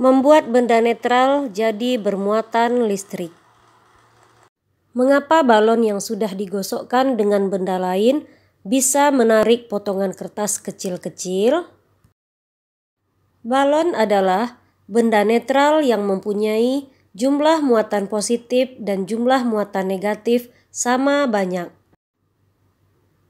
Membuat benda netral jadi bermuatan listrik. Mengapa balon yang sudah digosokkan dengan benda lain bisa menarik potongan kertas kecil-kecil? Balon adalah benda netral yang mempunyai jumlah muatan positif dan jumlah muatan negatif sama banyak.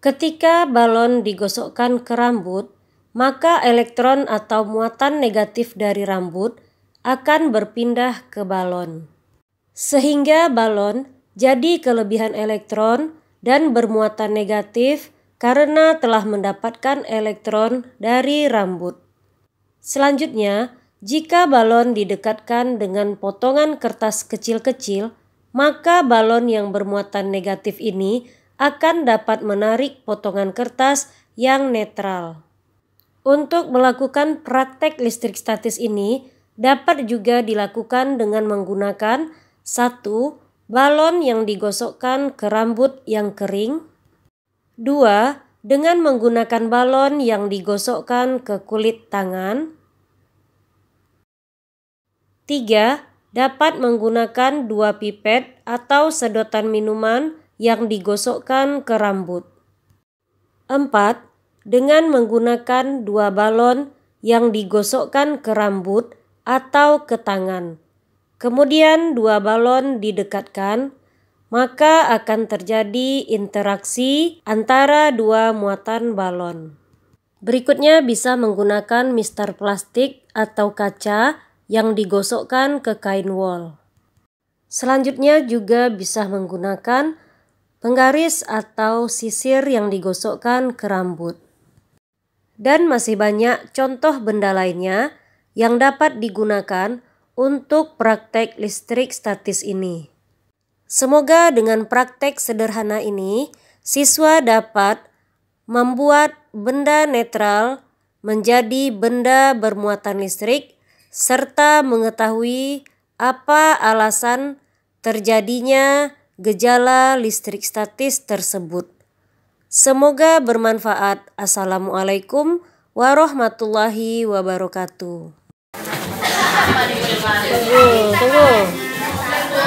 Ketika balon digosokkan ke rambut, maka elektron atau muatan negatif dari rambut akan berpindah ke balon. Sehingga balon jadi kelebihan elektron dan bermuatan negatif karena telah mendapatkan elektron dari rambut. Selanjutnya, jika balon didekatkan dengan potongan kertas kecil-kecil, maka balon yang bermuatan negatif ini akan dapat menarik potongan kertas yang netral. Untuk melakukan praktek listrik statis ini dapat juga dilakukan dengan menggunakan satu balon yang digosokkan ke rambut yang kering, dua dengan menggunakan balon yang digosokkan ke kulit tangan, tiga dapat menggunakan dua pipet atau sedotan minuman yang digosokkan ke rambut, empat dengan menggunakan dua balon yang digosokkan ke rambut atau ke tangan. Kemudian dua balon didekatkan, maka akan terjadi interaksi antara dua muatan balon. Berikutnya bisa menggunakan Mister plastik atau kaca yang digosokkan ke kain wol. Selanjutnya juga bisa menggunakan penggaris atau sisir yang digosokkan ke rambut dan masih banyak contoh benda lainnya yang dapat digunakan untuk praktek listrik statis ini. Semoga dengan praktek sederhana ini, siswa dapat membuat benda netral menjadi benda bermuatan listrik serta mengetahui apa alasan terjadinya gejala listrik statis tersebut. Semoga bermanfaat. Assalamualaikum warahmatullahi wabarakatuh. Tunggu, tunggu.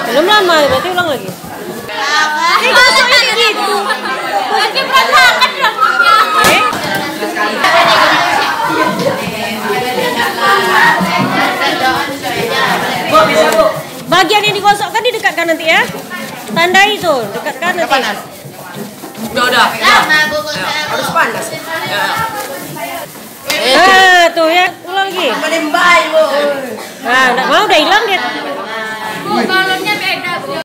Belum lama, berarti ulang lagi. Eh, gosoknya gitu. Masih berantakan rambutnya. Bagian yang digosokkan didekatkan nanti ya. Tandai tuh, dekatkan nanti. Panas. Ya udah, ya. udah. Ya. Harus panas. Ya. Eh, tuh ya, ulang lagi. Menembai, Bu. Nah, mau udah hilang dia. Bu, balonnya beda, Bu.